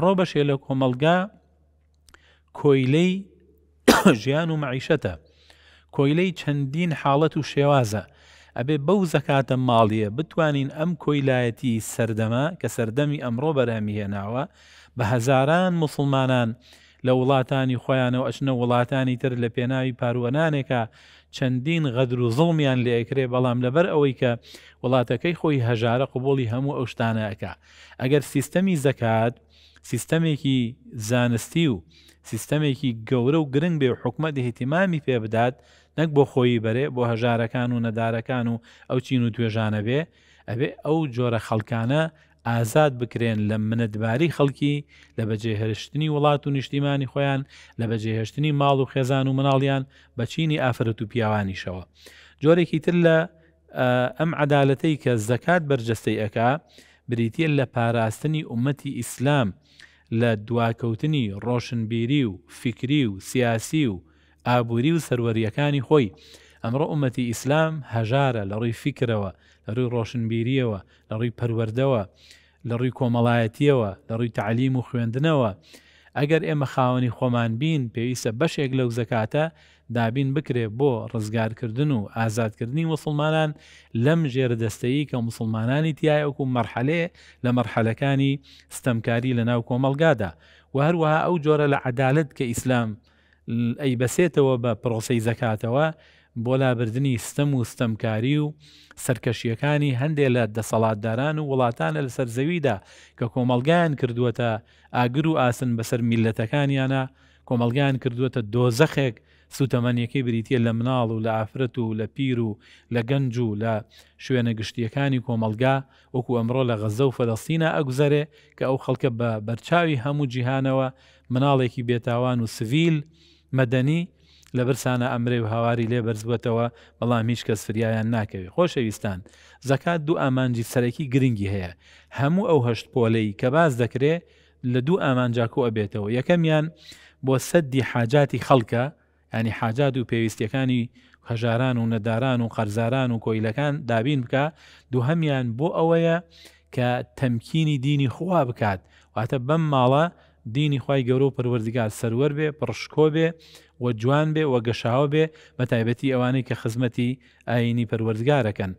ڕۆ بەشێ لە کۆمەلگا کۆیلەی ژیان و معیشەتە کۆیلەی چەندین حاڵەت و شێوازە ئەبێ بەو زەکاتە ماڵیە بتوانین ئەم کۆیلایەتی سەردەما کە سەردەمی ئەمڕۆ بەرەمی هێناوە بە هەزاران مسلمانان لە وڵاتانی خۆیانەوە ئەچنە وڵاتانی تر لە پێناوی پاروەنانێکە چەندین غەدر و زڵمیان لێکرێ بەڵام لەبەر ئەوەی کە وڵاتەکەی خۆی هەژارە قوبڵی هەموو ئەو شتانەکە ئەگەر سیستەمی زەکات سیستەمێکی زانستی و سیستەمێکی گەورە و گرنگ بێ و حکومەت هیتیمامی پێ بدات نەک بۆ خۆی بەرێ بۆ هەژارەکان و نەدارەکان و ئەو چین و توێژانە بێ ئەبێ ئەو جۆرە خەڵکانە ئازاد بکرێن لە منەتباری خەڵکی لە بەجێهێشتنی وڵات و نیشتیمانی خۆیان لە بەجێهێشتنی ماڵ و خێزان و مناڵیان بەچینی ئافرەت و پیاوانیشەوە جۆرێکی تر لە ئەم عدالەتەی کە زەکات بەرجەستەی ئەکا بریتە لە پاراستنی عومەتی ئیسلام لە دواکەوتنی ڕۆشنبیری و فکری و سیاسی و ئابووری و سەروەریەکانی خۆی ئەمڕۆ ئومەتی ئیسلام هەژارە لە ڕووی فکرەوە لە ڕووی ڕۆشنبیریەوە لە ڕووی پەروەردەوە لە ڕووی کۆمەڵایەتیەوە لە ڕووی تعلیم و خوێندنەوە ئەگەر ئێمە خاوەنی خۆمان بین پێویستە بەشێک لەو زەکاتە دابین بکرێ بۆ ڕزگارکردن و ئازادکردنی مسلمانان لەم ژێرە دەستەیی کە مسلمانانی تایەکو مەرحەلێ لە مەرحەلەکانی ستەمکاری لە ناو کۆمەلگادا و هەروەها ئەو جۆرە لە عدالت کە ئیسلام ئەی بەسێتەوە بە پرۆسی زەکاتەوە بۆ لابردننی ستەم و ستەمکاری و سەرکەشیەکانی هەندێک لە دەسەڵاتداران و وڵاتانە لە سەرزەویدا کە کۆمەلگایان کردووەتە ئاگر و ئاسن بەسەر میلەتەکانیانە کۆمەلگایان کردووەتە دۆزەخێک سوتەمەنیەکەی بریتە لە مناڵ و لە ئافرەت و لە پیر و لە گەنج و لە شوێنە گشتیەکانی کۆمەلگا وەکو ئەمڕۆ لە غەزە و فەدەستینە ئەگوزەرێ کە ئەو خەڵکە بە بەرچاوی هەموو جیهانەوە مناڵێکی بێتاوان و سڤیل مەدەنی لە برسانە ئەمرێ و هاواری لێ بەرزبووەتەوە بەڵام هیچ کەس فریایان ناکەوێت خۆشەویستان زەکات دوو ئامانجی سەرەکی گرنگی هەیە هەموو ئەو هەشت پۆلەی کە باز دەکرێ لە دوو ئامانجاکو ئەبێتەوە یەکەمیان بۆ سەدی حاجاتی خەڵکە ینی حاجات و پێویستەکانی هەژاران و نەداران و قەرزاران و کۆیلەکان دابین بکە دووهەمیان بۆ ئەوەیە کە تەمکینی دینی خوا بکات واتە بەم ماڵە دینی خی گەورە و پەروەردگار سەرەر بێ پڕشکۆ بێ و جوان بێ و گەشاو بێ بە تایبەتی ئەوانەی کە خزمەتی ئاینی پەروەردگارەکەن.